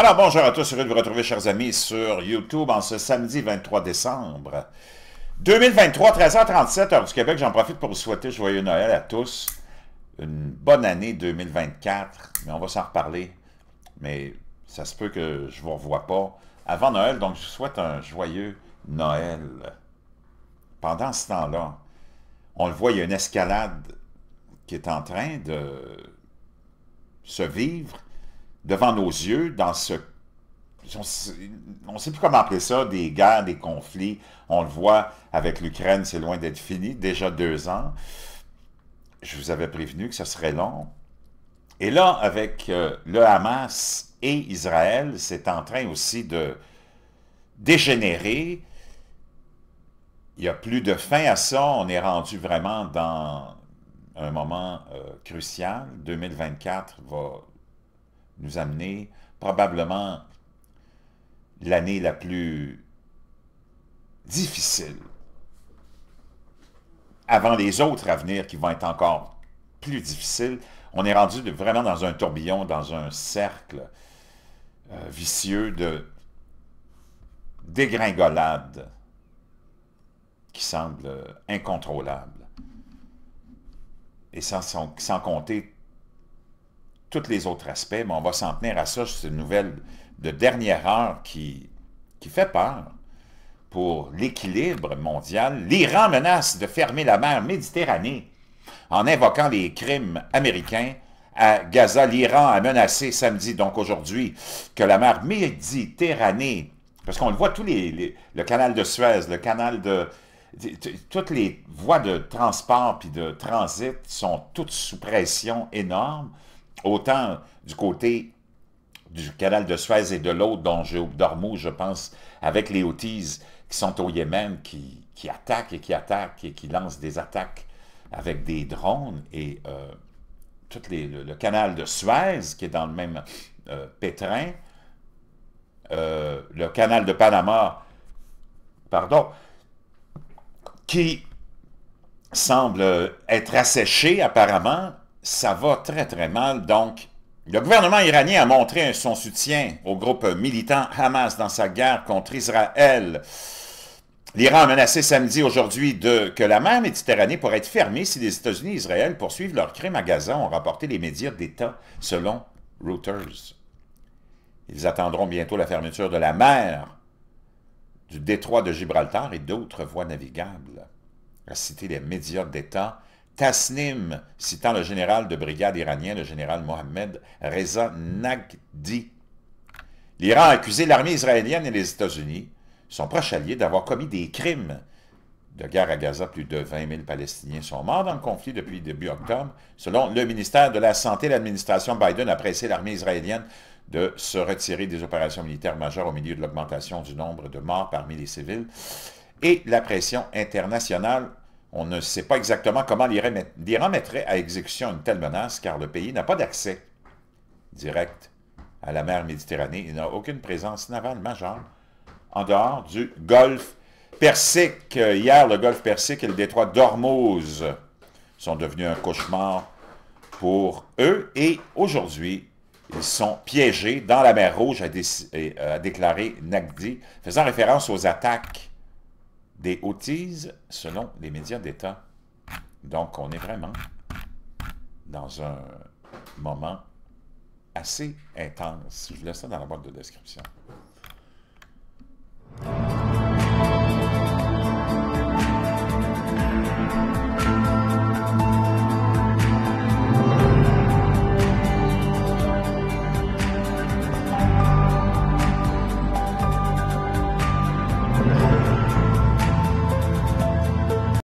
Alors bonjour à tous, heureux de vous retrouver chers amis sur YouTube en ce samedi 23 décembre 2023, 13h37, heure du Québec. J'en profite pour vous souhaiter joyeux Noël à tous, une bonne année 2024, mais on va s'en reparler, mais ça se peut que je ne vous revoie pas avant Noël, donc je vous souhaite un joyeux Noël. Pendant ce temps-là, on le voit, il y a une escalade qui est en train de se vivre devant nos yeux dans ce... On ne sait plus comment appeler ça, des guerres, des conflits. On le voit avec l'Ukraine, c'est loin d'être fini, déjà deux ans. Je vous avais prévenu que ce serait long. Et là, avec euh, le Hamas et Israël, c'est en train aussi de dégénérer. Il n'y a plus de fin à ça. On est rendu vraiment dans un moment euh, crucial. 2024 va nous amener probablement l'année la plus difficile avant les autres à venir qui vont être encore plus difficiles. On est rendu vraiment dans un tourbillon, dans un cercle euh, vicieux de dégringolade qui semble incontrôlable. Et sans compter tous les autres aspects, mais on va s'en tenir à ça. C'est une nouvelle de dernière heure qui, qui fait peur pour l'équilibre mondial. L'Iran menace de fermer la mer Méditerranée en invoquant les crimes américains à Gaza. L'Iran a menacé samedi, donc aujourd'hui, que la mer Méditerranée, parce qu'on le voit tous le canal de Suez, le canal de, toutes les voies de transport puis de transit sont toutes sous pression énorme autant du côté du canal de Suez et de l'autre, dont je, je pense, avec les Houthis qui sont au Yémen, qui, qui, attaquent et qui attaquent et qui lancent des attaques avec des drones, et euh, tout le, canal de Suez, qui est dans le même euh, pétrin, euh, le canal de Panama, pardon, qui semble être asséché apparemment ça va très très mal. Donc, le gouvernement iranien a montré son soutien au groupe militant Hamas dans sa guerre contre Israël. L'Iran a menacé samedi aujourd'hui que la mer Méditerranée pourrait être fermée si les États-Unis et Israël poursuivent leur crimes à Gaza, ont rapporté les médias d'État selon Reuters. Ils attendront bientôt la fermeture de la mer, du détroit de Gibraltar et d'autres voies navigables, a cité les médias d'État Tasnim, citant le général de brigade iranien, le général Mohamed Reza Nagdi. L'Iran a accusé l'armée israélienne et les États-Unis, son proche allié, d'avoir commis des crimes. De guerre à Gaza, plus de 20 000 Palestiniens sont morts dans le conflit depuis début octobre. Selon le ministère de la Santé, l'administration Biden a pressé l'armée israélienne de se retirer des opérations militaires majeures au milieu de l'augmentation du nombre de morts parmi les civils et la pression internationale on ne sait pas exactement comment l'Iran mettrait à exécution une telle menace car le pays n'a pas d'accès direct à la mer Méditerranée Il n'a aucune présence navale majeure en dehors du golfe Persique. Hier, le golfe Persique et le détroit d'Ormuz sont devenus un cauchemar pour eux et aujourd'hui, ils sont piégés dans la mer Rouge, a euh, déclaré Nagdi, faisant référence aux attaques des selon les médias d'État. Donc, on est vraiment dans un moment assez intense. Je laisse ça dans la boîte de description.